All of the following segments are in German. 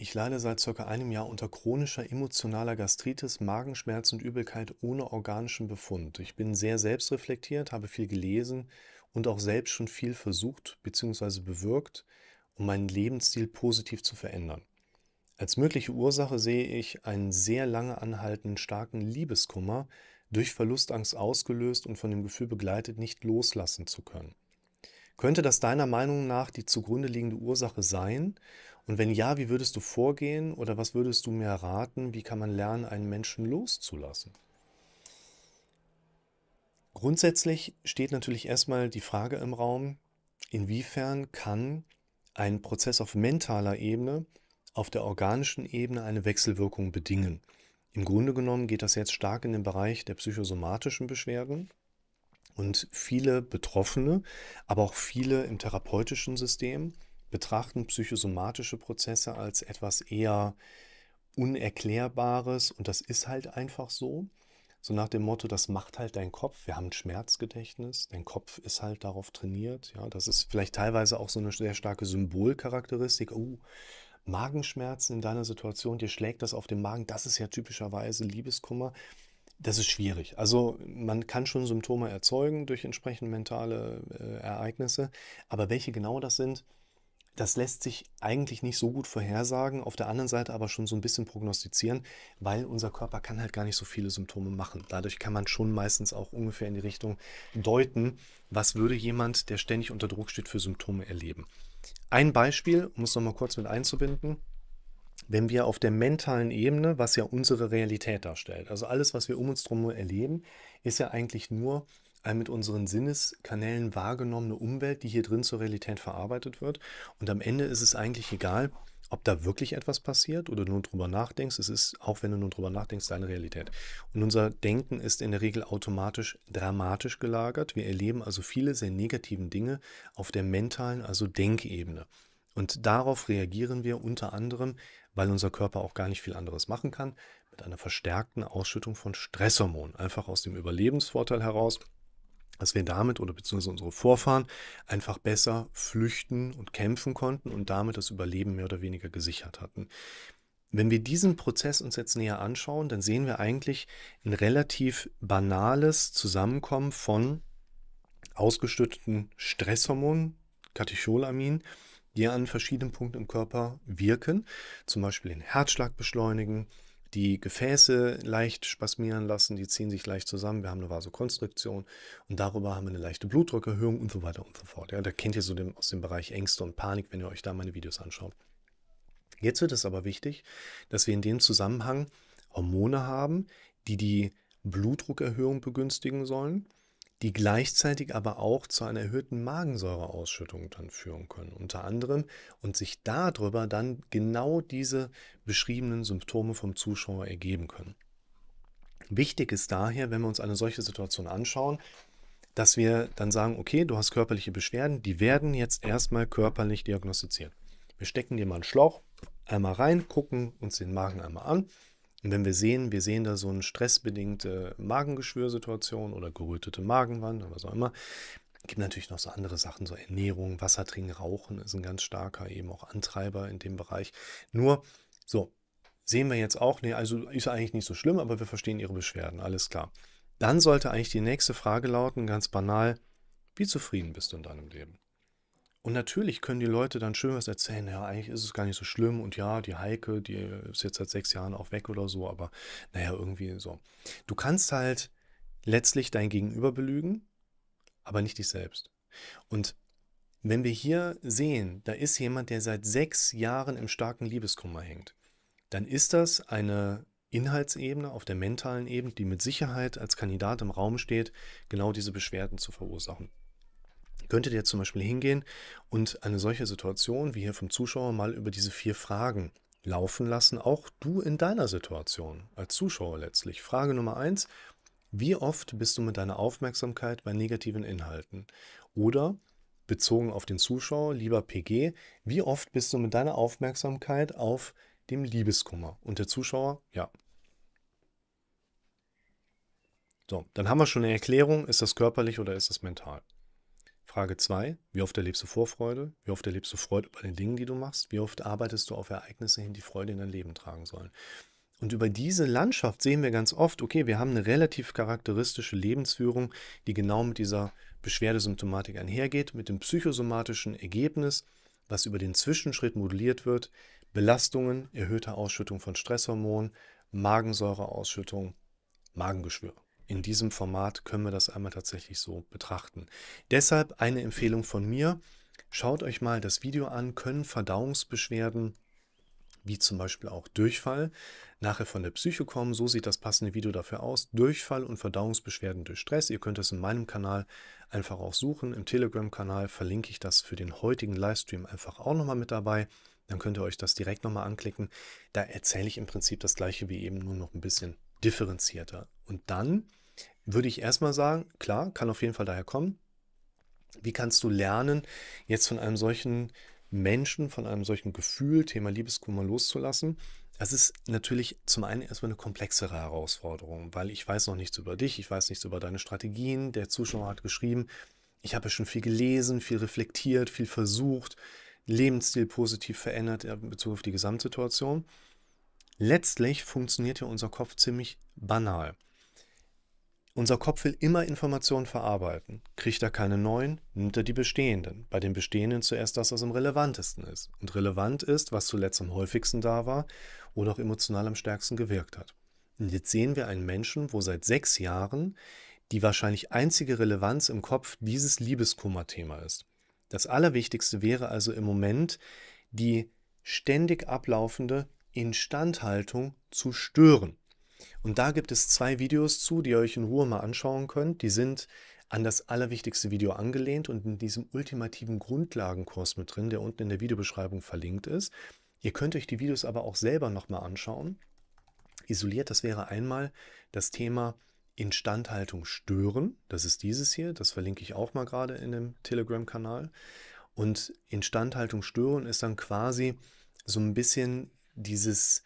Ich leide seit ca. einem Jahr unter chronischer emotionaler Gastritis, Magenschmerz und Übelkeit ohne organischen Befund. Ich bin sehr selbstreflektiert, habe viel gelesen und auch selbst schon viel versucht bzw. bewirkt, um meinen Lebensstil positiv zu verändern. Als mögliche Ursache sehe ich einen sehr lange anhaltenden starken Liebeskummer, durch Verlustangst ausgelöst und von dem Gefühl begleitet, nicht loslassen zu können. Könnte das deiner Meinung nach die zugrunde liegende Ursache sein und wenn ja, wie würdest du vorgehen oder was würdest du mir raten? Wie kann man lernen, einen Menschen loszulassen? Grundsätzlich steht natürlich erstmal die Frage im Raum, inwiefern kann ein Prozess auf mentaler Ebene auf der organischen Ebene eine Wechselwirkung bedingen. Im Grunde genommen geht das jetzt stark in den Bereich der psychosomatischen Beschwerden und viele Betroffene, aber auch viele im therapeutischen System betrachten psychosomatische Prozesse als etwas eher Unerklärbares und das ist halt einfach so. So nach dem Motto, das macht halt dein Kopf. Wir haben ein Schmerzgedächtnis. Dein Kopf ist halt darauf trainiert. Ja, das ist vielleicht teilweise auch so eine sehr starke Symbolcharakteristik. Oh, Magenschmerzen in deiner Situation, dir schlägt das auf den Magen. Das ist ja typischerweise Liebeskummer. Das ist schwierig. Also man kann schon Symptome erzeugen durch entsprechende mentale äh, Ereignisse. Aber welche genau das sind, das lässt sich eigentlich nicht so gut vorhersagen, auf der anderen Seite aber schon so ein bisschen prognostizieren, weil unser Körper kann halt gar nicht so viele Symptome machen. Dadurch kann man schon meistens auch ungefähr in die Richtung deuten, was würde jemand, der ständig unter Druck steht, für Symptome erleben. Ein Beispiel, um es nochmal kurz mit einzubinden, wenn wir auf der mentalen Ebene, was ja unsere Realität darstellt, also alles, was wir um uns herum erleben, ist ja eigentlich nur äh, mit unseren Sinneskanälen wahrgenommene Umwelt, die hier drin zur Realität verarbeitet wird. Und am Ende ist es eigentlich egal, ob da wirklich etwas passiert oder nur drüber nachdenkst. Es ist, auch wenn du nur drüber nachdenkst, deine Realität. Und unser Denken ist in der Regel automatisch dramatisch gelagert. Wir erleben also viele sehr negativen Dinge auf der mentalen, also Denkebene. Und darauf reagieren wir unter anderem, weil unser Körper auch gar nicht viel anderes machen kann, mit einer verstärkten Ausschüttung von Stresshormonen. Einfach aus dem Überlebensvorteil heraus dass wir damit oder beziehungsweise unsere Vorfahren einfach besser flüchten und kämpfen konnten und damit das Überleben mehr oder weniger gesichert hatten. Wenn wir diesen Prozess uns jetzt näher anschauen, dann sehen wir eigentlich ein relativ banales Zusammenkommen von ausgestütteten Stresshormonen, Katecholamin, die an verschiedenen Punkten im Körper wirken, zum Beispiel den Herzschlag beschleunigen, die Gefäße leicht spasmieren lassen, die ziehen sich leicht zusammen, wir haben eine Vasokonstriktion und darüber haben wir eine leichte Blutdruckerhöhung und so weiter und so fort. Ja, da kennt ihr so den, aus dem Bereich Ängste und Panik, wenn ihr euch da meine Videos anschaut. Jetzt wird es aber wichtig, dass wir in dem Zusammenhang Hormone haben, die die Blutdruckerhöhung begünstigen sollen die gleichzeitig aber auch zu einer erhöhten Magensäureausschüttung dann führen können, unter anderem und sich darüber dann genau diese beschriebenen Symptome vom Zuschauer ergeben können. Wichtig ist daher, wenn wir uns eine solche Situation anschauen, dass wir dann sagen, okay, du hast körperliche Beschwerden, die werden jetzt erstmal körperlich diagnostiziert. Wir stecken dir mal einen Schlauch einmal rein, gucken uns den Magen einmal an und wenn wir sehen, wir sehen da so eine stressbedingte Magengeschwürsituation oder gerötete Magenwand oder was auch immer, gibt natürlich noch so andere Sachen, so Ernährung, Wasser trinken, Rauchen ist ein ganz starker eben auch Antreiber in dem Bereich. Nur so sehen wir jetzt auch, nee, also ist eigentlich nicht so schlimm, aber wir verstehen ihre Beschwerden, alles klar. Dann sollte eigentlich die nächste Frage lauten, ganz banal, wie zufrieden bist du in deinem Leben? Und natürlich können die Leute dann schön was erzählen, ja, eigentlich ist es gar nicht so schlimm und ja, die Heike, die ist jetzt seit sechs Jahren auch weg oder so, aber naja, irgendwie so. Du kannst halt letztlich dein Gegenüber belügen, aber nicht dich selbst. Und wenn wir hier sehen, da ist jemand, der seit sechs Jahren im starken Liebeskummer hängt, dann ist das eine Inhaltsebene, auf der mentalen Ebene, die mit Sicherheit als Kandidat im Raum steht, genau diese Beschwerden zu verursachen könntet ihr zum Beispiel hingehen und eine solche Situation wie hier vom Zuschauer mal über diese vier Fragen laufen lassen, auch du in deiner Situation als Zuschauer letztlich. Frage Nummer eins, wie oft bist du mit deiner Aufmerksamkeit bei negativen Inhalten? Oder bezogen auf den Zuschauer, lieber PG, wie oft bist du mit deiner Aufmerksamkeit auf dem Liebeskummer? Und der Zuschauer, ja. So, dann haben wir schon eine Erklärung, ist das körperlich oder ist das mental? Frage 2. Wie oft erlebst du Vorfreude? Wie oft erlebst du Freude bei den Dingen, die du machst? Wie oft arbeitest du auf Ereignisse hin, die Freude in dein Leben tragen sollen? Und über diese Landschaft sehen wir ganz oft, okay, wir haben eine relativ charakteristische Lebensführung, die genau mit dieser Beschwerdesymptomatik einhergeht, mit dem psychosomatischen Ergebnis, was über den Zwischenschritt moduliert wird, Belastungen, erhöhte Ausschüttung von Stresshormonen, Magensäureausschüttung, Magengeschwür in diesem Format können wir das einmal tatsächlich so betrachten. Deshalb eine Empfehlung von mir. Schaut euch mal das Video an, können Verdauungsbeschwerden wie zum Beispiel auch Durchfall, nachher von der Psyche kommen. So sieht das passende Video dafür aus. Durchfall und Verdauungsbeschwerden durch Stress. Ihr könnt es in meinem Kanal einfach auch suchen. Im Telegram-Kanal verlinke ich das für den heutigen Livestream einfach auch nochmal mit dabei. Dann könnt ihr euch das direkt nochmal anklicken. Da erzähle ich im Prinzip das gleiche wie eben, nur noch ein bisschen differenzierter. Und dann würde ich erstmal sagen, klar, kann auf jeden Fall daher kommen. Wie kannst du lernen, jetzt von einem solchen Menschen, von einem solchen Gefühl, Thema Liebeskummer loszulassen? Das ist natürlich zum einen erstmal eine komplexere Herausforderung, weil ich weiß noch nichts über dich, ich weiß nichts über deine Strategien. Der Zuschauer hat geschrieben, ich habe schon viel gelesen, viel reflektiert, viel versucht, Lebensstil positiv verändert in Bezug auf die Gesamtsituation. Letztlich funktioniert ja unser Kopf ziemlich banal. Unser Kopf will immer Informationen verarbeiten. Kriegt er keine neuen, nimmt er die bestehenden. Bei den bestehenden zuerst das, was am relevantesten ist. Und relevant ist, was zuletzt am häufigsten da war oder auch emotional am stärksten gewirkt hat. Und jetzt sehen wir einen Menschen, wo seit sechs Jahren die wahrscheinlich einzige Relevanz im Kopf dieses Liebeskummer-Thema ist. Das Allerwichtigste wäre also im Moment die ständig ablaufende Instandhaltung zu stören. Und da gibt es zwei Videos zu, die ihr euch in Ruhe mal anschauen könnt. Die sind an das allerwichtigste Video angelehnt und in diesem ultimativen Grundlagenkurs mit drin, der unten in der Videobeschreibung verlinkt ist. Ihr könnt euch die Videos aber auch selber nochmal anschauen. Isoliert, das wäre einmal das Thema Instandhaltung stören. Das ist dieses hier, das verlinke ich auch mal gerade in dem Telegram-Kanal. Und Instandhaltung stören ist dann quasi so ein bisschen dieses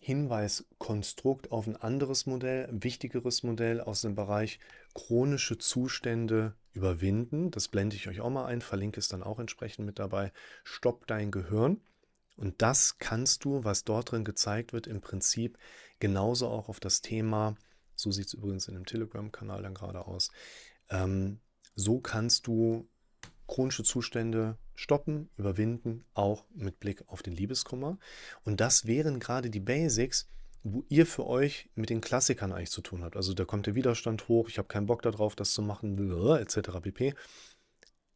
Hinweiskonstrukt auf ein anderes Modell, ein wichtigeres Modell aus dem Bereich chronische Zustände überwinden. Das blende ich euch auch mal ein, verlinke es dann auch entsprechend mit dabei. Stopp dein Gehirn. Und das kannst du, was dort drin gezeigt wird, im Prinzip genauso auch auf das Thema, so sieht es übrigens in dem Telegram-Kanal dann gerade aus, ähm, so kannst du chronische Zustände stoppen, überwinden, auch mit Blick auf den Liebeskummer. Und das wären gerade die Basics, wo ihr für euch mit den Klassikern eigentlich zu tun habt. Also da kommt der Widerstand hoch, ich habe keinen Bock darauf, das zu machen, etc. pp.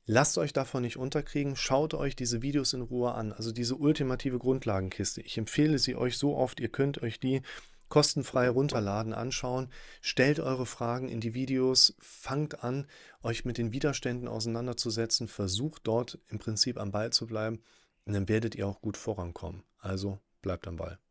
Lasst euch davon nicht unterkriegen, schaut euch diese Videos in Ruhe an, also diese ultimative Grundlagenkiste. Ich empfehle sie euch so oft, ihr könnt euch die kostenfrei runterladen, anschauen. Stellt eure Fragen in die Videos, fangt an, euch mit den Widerständen auseinanderzusetzen, versucht dort im Prinzip am Ball zu bleiben und dann werdet ihr auch gut vorankommen. Also bleibt am Ball.